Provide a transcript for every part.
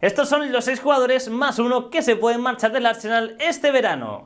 Estos son los 6 jugadores más uno que se pueden marchar del Arsenal este verano.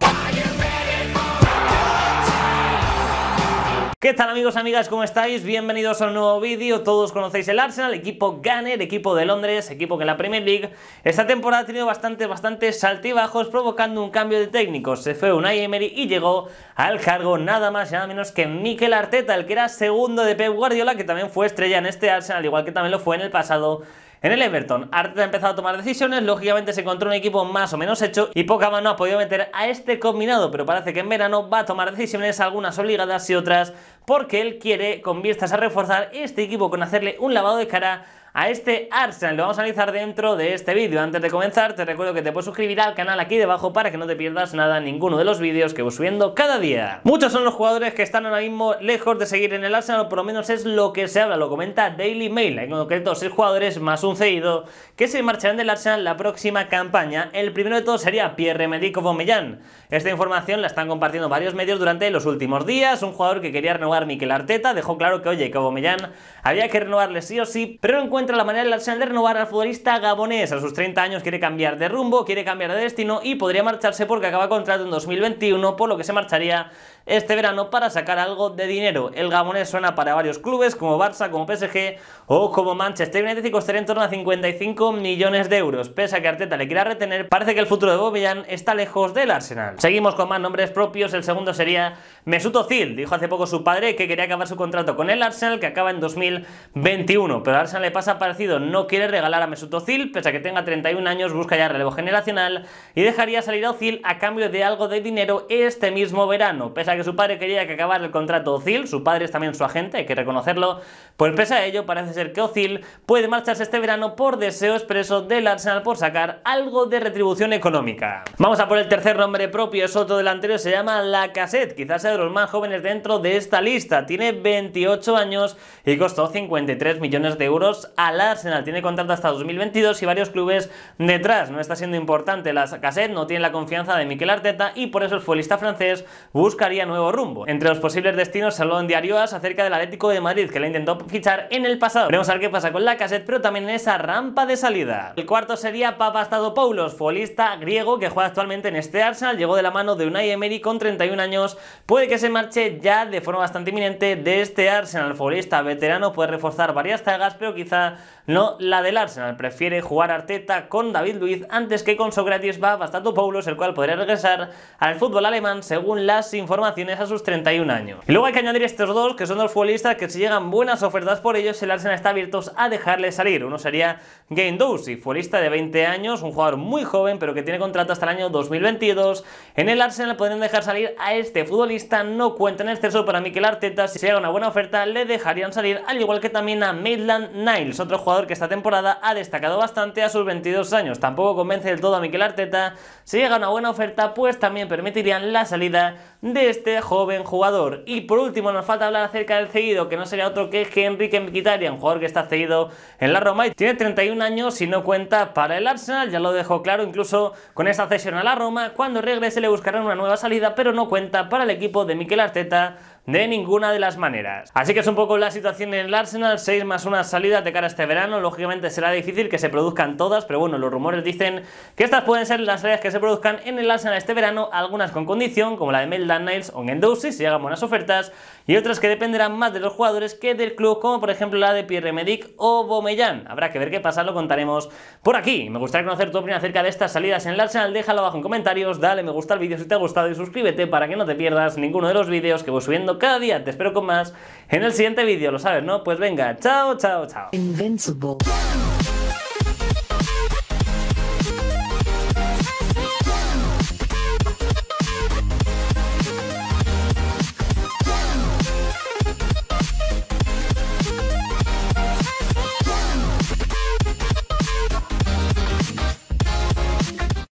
¿Qué tal amigos, amigas? ¿Cómo estáis? Bienvenidos a un nuevo vídeo. Todos conocéis el Arsenal, equipo Gunner, equipo de Londres, equipo que en la Premier League esta temporada ha tenido bastantes, bastantes saltibajos, provocando un cambio de técnicos. Se fue Unai Emery y llegó al cargo nada más y nada menos que Mikel Arteta, el que era segundo de Pep Guardiola, que también fue estrella en este Arsenal, igual que también lo fue en el pasado en el Everton, Arteta ha empezado a tomar decisiones, lógicamente se encontró un equipo más o menos hecho y poca mano ha podido meter a este combinado, pero parece que en verano va a tomar decisiones, algunas obligadas y otras, porque él quiere, con vistas a reforzar este equipo con hacerle un lavado de cara a este Arsenal. Lo vamos a analizar dentro de este vídeo. Antes de comenzar, te recuerdo que te puedes suscribir al canal aquí debajo para que no te pierdas nada, ninguno de los vídeos que voy subiendo cada día. Muchos son los jugadores que están ahora mismo lejos de seguir en el Arsenal, por lo menos es lo que se habla, lo comenta Daily Mail. En concreto, 6 jugadores más un cedido que se marcharán del Arsenal la próxima campaña. El primero de todos sería Pierre-Emerick Bomellán. Esta información la están compartiendo varios medios durante los últimos días. Un jugador que quería renovar miquel Arteta dejó claro que, oye, que Bomellán había que renovarle sí o sí, pero no encuentra la manera del Arsenal de renovar al futbolista gabonés. A sus 30 años quiere cambiar de rumbo, quiere cambiar de destino y podría marcharse porque acaba contrato en 2021, por lo que se marcharía este verano para sacar algo de dinero. El gabonés suena para varios clubes como Barça, como PSG o como Manchester United y costaría en torno a 55 millones de euros. Pese a que Arteta le quiera retener, parece que el futuro de Bobellán está lejos del Arsenal. Seguimos con más nombres propios, el segundo sería Mesut Özil. Dijo hace poco su padre que quería acabar su contrato con el Arsenal que acaba en 2021, pero al Arsenal le pasa parecido no quiere regalar a Mesut Ozil, pese a que tenga 31 años, busca ya relevo generacional y dejaría salir a Ozil a cambio de algo de dinero este mismo verano. Pese a que su padre quería que acabara el contrato Ozil, su padre es también su agente, hay que reconocerlo, pues pese a ello parece ser que Ozil puede marcharse este verano por deseo expreso del Arsenal por sacar algo de retribución económica. Vamos a por el tercer nombre propio, es otro delantero, se llama Lacazette, quizás sea de los más jóvenes dentro de esta lista, tiene 28 años y costó 53 millones de euros al Arsenal. Tiene contrato hasta 2022 y varios clubes detrás. No está siendo importante la cassette, no tiene la confianza de Miquel Arteta y por eso el futbolista francés buscaría nuevo rumbo. Entre los posibles destinos se habló en diario acerca del Atlético de Madrid que la intentó fichar en el pasado. Veremos a ver qué pasa con la cassette, pero también en esa rampa de salida. El cuarto sería Paulos, futbolista griego que juega actualmente en este Arsenal. Llegó de la mano de Unai Emery con 31 años. Puede que se marche ya de forma bastante inminente de este Arsenal. El futbolista veterano puede reforzar varias tagas, pero quizá no la del Arsenal. Prefiere jugar Arteta con David Luiz antes que con Socrates Poulos el cual podría regresar al fútbol alemán según las informaciones a sus 31 años. Y luego hay que añadir estos dos, que son dos futbolistas que si llegan buenas ofertas por ellos, el Arsenal está abierto a dejarles salir. Uno sería Game futbolista de 20 años, un jugador muy joven, pero que tiene contrato hasta el año 2022. En el Arsenal podrían dejar salir a este futbolista, no cuenta en exceso para Mikel Arteta, si llega una buena oferta le dejarían salir, al igual que también a Maitland Niles es otro jugador que esta temporada ha destacado bastante a sus 22 años. Tampoco convence del todo a Miquel Arteta. Si llega una buena oferta, pues también permitirían la salida de este joven jugador. Y por último, nos falta hablar acerca del cedido, que no sería otro que Henrique Mkhitaryan, un jugador que está cedido en la Roma y tiene 31 años y no cuenta para el Arsenal, ya lo dejó claro incluso con esta cesión a la Roma, cuando regrese le buscarán una nueva salida, pero no cuenta para el equipo de Mikel Arteta de ninguna de las maneras. Así que es un poco la situación en el Arsenal, 6 más una salida de cara a este verano, lógicamente será difícil que se produzcan todas, pero bueno, los rumores dicen que estas pueden ser las salidas que se produzcan en el Arsenal este verano, algunas con condición, como la de Melda Nails o en y si hagan buenas ofertas y otras que dependerán más de los jugadores que del club, como por ejemplo la de Pierre Medic o Bomeyan, Habrá que ver qué pasa, lo contaremos por aquí. Me gustaría conocer tu opinión acerca de estas salidas en el Arsenal, déjalo abajo en comentarios, dale me gusta al vídeo si te ha gustado y suscríbete para que no te pierdas ninguno de los vídeos que voy subiendo cada día. Te espero con más en el siguiente vídeo, lo sabes, ¿no? Pues venga, chao, chao, chao.